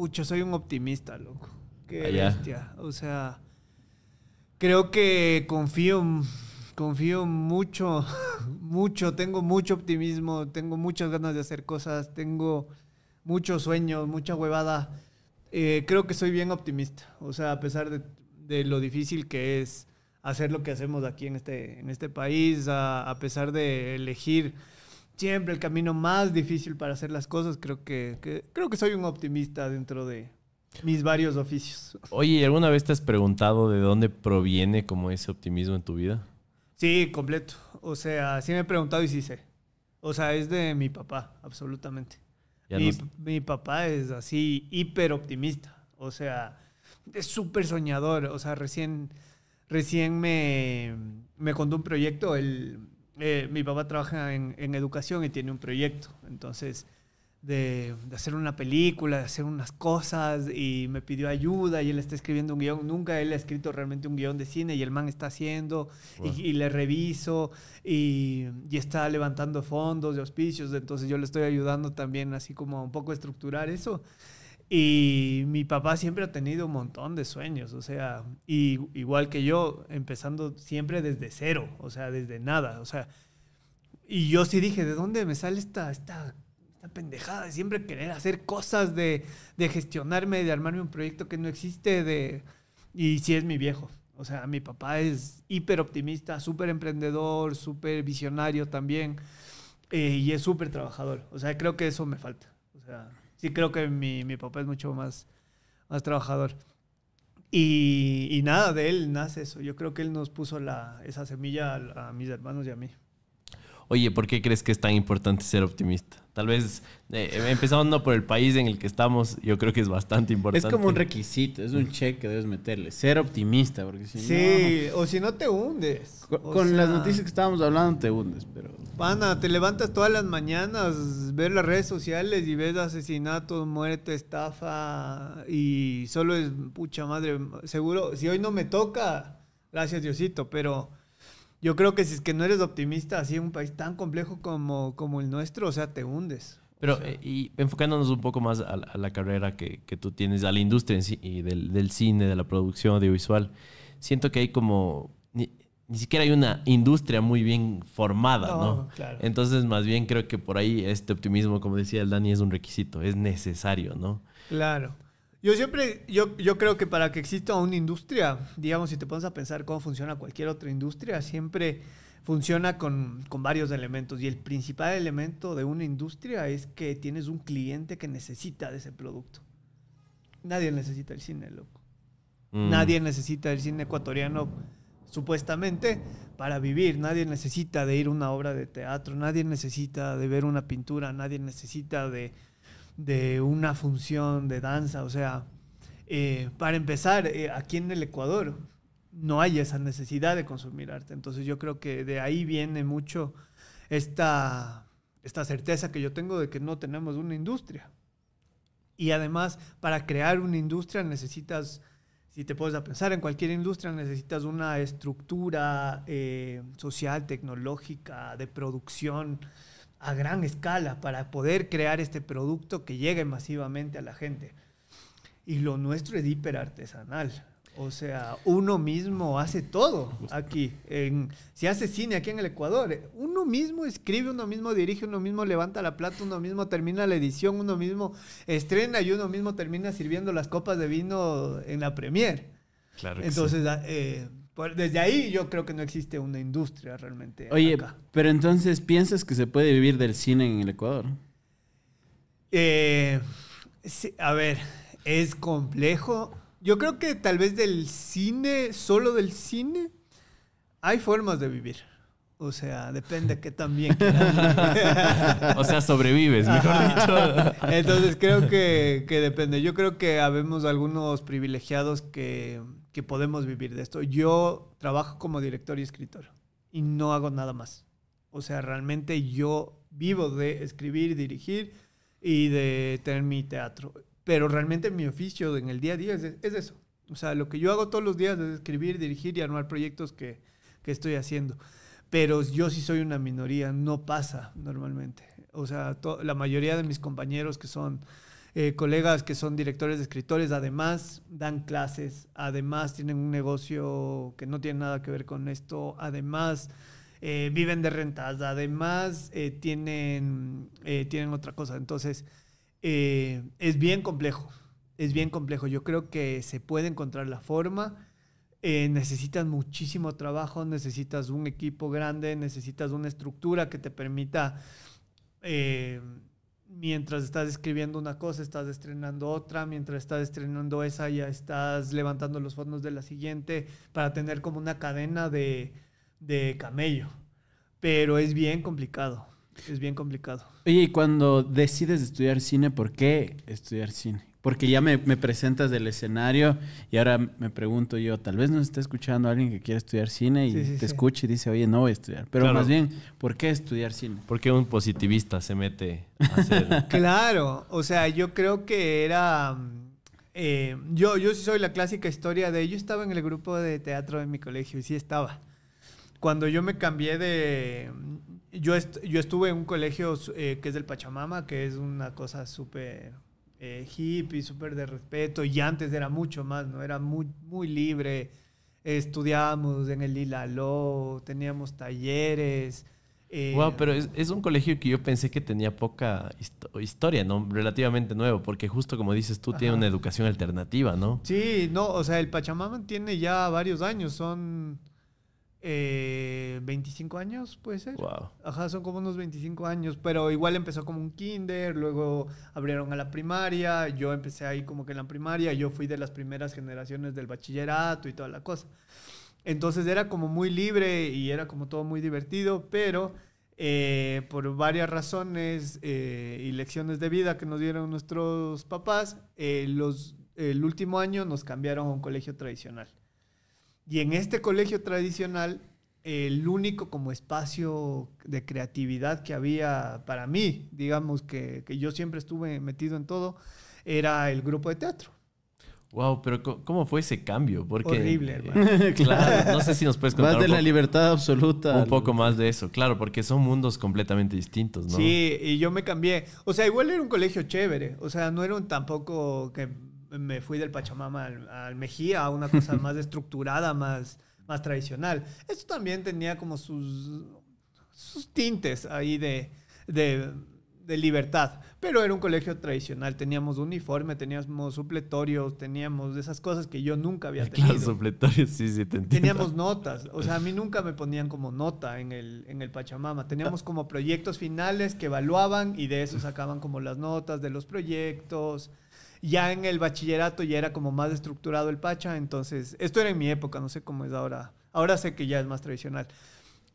Pucho, soy un optimista, loco. Qué ah, bestia. O sea, creo que confío, confío mucho, mucho. Tengo mucho optimismo, tengo muchas ganas de hacer cosas, tengo muchos sueños, mucha huevada. Eh, creo que soy bien optimista. O sea, a pesar de, lo difícil que es hacer lo que hacemos aquí en este, en este país, a pesar de elegir siempre el camino más difícil para hacer las cosas. Creo que, creo que soy un optimista dentro de mis varios oficios. Oye, ¿alguna vez te has preguntado de dónde proviene como ese optimismo en tu vida? Sí, completo. O sea, sí me he preguntado y sí sé. O sea, es de mi papá, absolutamente. Mi, papá es así hiper optimista. O sea, es súper soñador. O sea, recién, recién me, me contó un proyecto. el eh, mi papá trabaja en, educación y tiene un proyecto, entonces, de, hacer una película, de hacer unas cosas, y me pidió ayuda, y él está escribiendo un guión, nunca él ha escrito realmente un guión de cine, y el man está haciendo, y, le reviso, y, y, está levantando fondos de auspicios, entonces yo le estoy ayudando también así como un poco a estructurar eso. Y mi papá siempre ha tenido un montón de sueños, o sea, y, igual que yo, empezando siempre desde cero, o sea, desde nada, o sea. Y yo sí dije, ¿de dónde me sale esta, esta, esta pendejada de siempre querer hacer cosas, de, de gestionarme, de armarme un proyecto que no existe? De... Y sí es mi viejo, o sea, mi papá es hiper optimista, súper emprendedor, súper visionario también, eh, y es súper trabajador, o sea, creo que eso me falta, o sea sí creo que mi, mi papá es mucho más, más trabajador. Y, y, nada, de él nace eso. Yo creo que él nos puso la, esa semilla a, mis hermanos y a mí. Oye, ¿por qué crees que es tan importante ser optimista? Tal vez, eh, empezando por el país en el que estamos, yo creo que es bastante importante. Es como un requisito, es un cheque que debes meterle. Ser optimista, porque si sí, o si no te hundes. Con, las noticias que estábamos hablando te hundes, pero... Pana, te levantas todas las mañanas, ves las redes sociales y ves asesinatos, muerte, estafa y solo es pucha madre, seguro, si hoy no me toca, gracias Diosito, pero yo creo que si es que no eres optimista, así en un país tan complejo como, como el nuestro, o sea, te hundes. Pero eh, y enfocándonos un poco más a, la carrera que, tú tienes, a la industria y del, del cine, de la producción audiovisual, siento que hay como ni siquiera hay una industria muy bien formada, ¿no? Entonces, más bien creo que por ahí este optimismo, como decía el Dani, es un requisito, es necesario, ¿no? Claro. Yo siempre, yo, yo creo que para que exista una industria, digamos, si te pones a pensar cómo funciona cualquier otra industria, siempre funciona con, con varios elementos. Y el principal elemento de una industria es que tienes un cliente que necesita de ese producto. Nadie necesita el cine, loco. Mm. Nadie necesita el cine ecuatoriano supuestamente, para vivir. Nadie necesita de ir a una obra de teatro, nadie necesita de ver una pintura, nadie necesita de, una función de danza. O sea, eh, para empezar, eh, aquí en el Ecuador no hay esa necesidad de consumir arte. Entonces yo creo que de ahí viene mucho esta, esta certeza que yo tengo de que no tenemos una industria. Y además, para crear una industria necesitas si te puedes a pensar, en cualquier industria necesitas una estructura eh, social, tecnológica, de producción a gran escala para poder crear este producto que llegue masivamente a la gente. Y lo nuestro es hiperartesanal. O sea, uno mismo hace todo aquí. En, si hace cine aquí en el Ecuador, uno mismo escribe, uno mismo dirige, uno mismo levanta la plata, uno mismo termina la edición, uno mismo estrena y uno mismo termina sirviendo las copas de vino en la premier. Claro. Entonces, ah, eh, desde ahí yo creo que no existe una industria realmente. Oye, pero entonces piensas que se puede vivir del cine en el Ecuador? Eh, a ver, es complejo yo creo que tal vez del cine, solo del cine, hay formas de vivir. O sea, depende que también O sea, sobrevives, mejor dicho. Entonces creo que, depende. Yo creo que habemos algunos privilegiados que, que podemos vivir de esto. Yo trabajo como director y escritor y no hago nada más. O sea, realmente yo vivo de escribir, dirigir y de tener mi teatro. Pero realmente mi oficio en el día a día es, es eso. O sea, lo que yo hago todos los días es escribir, dirigir y armar proyectos que, que estoy haciendo. Pero yo sí soy una minoría, no pasa normalmente. O sea, la mayoría de mis compañeros que son eh, colegas que son directores de escritores, además dan clases, además tienen un negocio que no tiene nada que ver con esto, además eh, viven de rentas, además eh, tienen, tienen otra cosa. Entonces, eh, es bien complejo, es bien complejo. Yo creo que se puede encontrar la forma. Eh, necesitas muchísimo trabajo, necesitas un equipo grande, necesitas una estructura que te permita, eh, mientras estás escribiendo una cosa, estás estrenando otra, mientras estás estrenando esa, ya estás levantando los fondos de la siguiente, para tener como una cadena de camello. Pero es bien complicado. Es bien complicado. Oye, y cuando decides estudiar cine, ¿por qué estudiar cine? Porque ya me, presentas del escenario y ahora me pregunto yo, tal vez nos está escuchando alguien que quiere estudiar cine y te escucha y dice, oye, no voy a estudiar. Pero más bien, ¿por qué estudiar cine? Porque un positivista se mete a hacer... claro, o sea, yo creo que era... Mm, eh, yo, yo soy la clásica historia de... Yo estaba en el grupo de teatro de mi colegio y sí estaba. Cuando yo me cambié de, yo, yo estuve en un colegio eh, que es del Pachamama, que es una cosa súper eh, hippie, súper de respeto, y antes era mucho más, ¿no? Era muy, muy libre. Estudiábamos en el Ilaló, teníamos talleres. Eh. pero es, un colegio que yo pensé que tenía poca historia, ¿no? Relativamente nuevo, porque justo como dices tú, tiene una educación alternativa, ¿no? Sí, no, o sea, el Pachamama tiene ya varios años, son eh, 25 años, pues, ser. Ajá, son como unos 25 años, pero igual empezó como un kinder, luego abrieron a la primaria, yo empecé ahí como que en la primaria, yo fui de las primeras generaciones del bachillerato y toda la cosa. Entonces era como muy libre y era como todo muy divertido, pero eh, por varias razones eh, y lecciones de vida que nos dieron nuestros papás, eh, los, el último año nos cambiaron a un colegio tradicional. Y en este colegio tradicional, el único como espacio de creatividad que había para mí, digamos que, yo siempre estuve metido en todo, era el grupo de teatro. Wow, pero ¿cómo fue ese cambio? Porque, Horrible, hermano. claro, no sé si nos puedes contar. Más de la libertad absoluta. Un poco más de eso, claro, porque son mundos completamente distintos, ¿no? Sí, y yo me cambié. O sea, igual era un colegio chévere. O sea, no era un tampoco que me fui del Pachamama al, Mejía, a una cosa más estructurada, más, más tradicional. Esto también tenía como sus, sus tintes ahí de, libertad, pero era un colegio tradicional, teníamos uniforme, teníamos supletorios, teníamos esas cosas que yo nunca había tenido. Claro, supletorios, sí, sí, te Teníamos notas, o sea, a mí nunca me ponían como nota en el, en el Pachamama, teníamos ah. como proyectos finales que evaluaban y de eso sacaban como las notas de los proyectos. Ya en el bachillerato ya era como más estructurado el Pacha, entonces esto era en mi época, no sé cómo es ahora. Ahora sé que ya es más tradicional.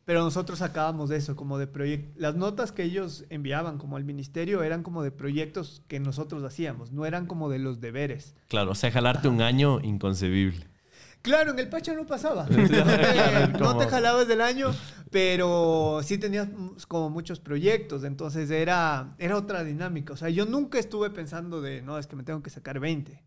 Pero nosotros sacábamos de eso, como de proyectos. Las notas que ellos enviaban como al ministerio eran como de proyectos que nosotros hacíamos, no eran como de los deberes. Claro, o sea, jalarte un año inconcebible. Claro, en el Pacha no pasaba. Eh, no te jalabas del año, pero sí tenías como muchos proyectos, entonces era, era otra dinámica. O sea, yo nunca estuve pensando de, no, es que me tengo que sacar 20.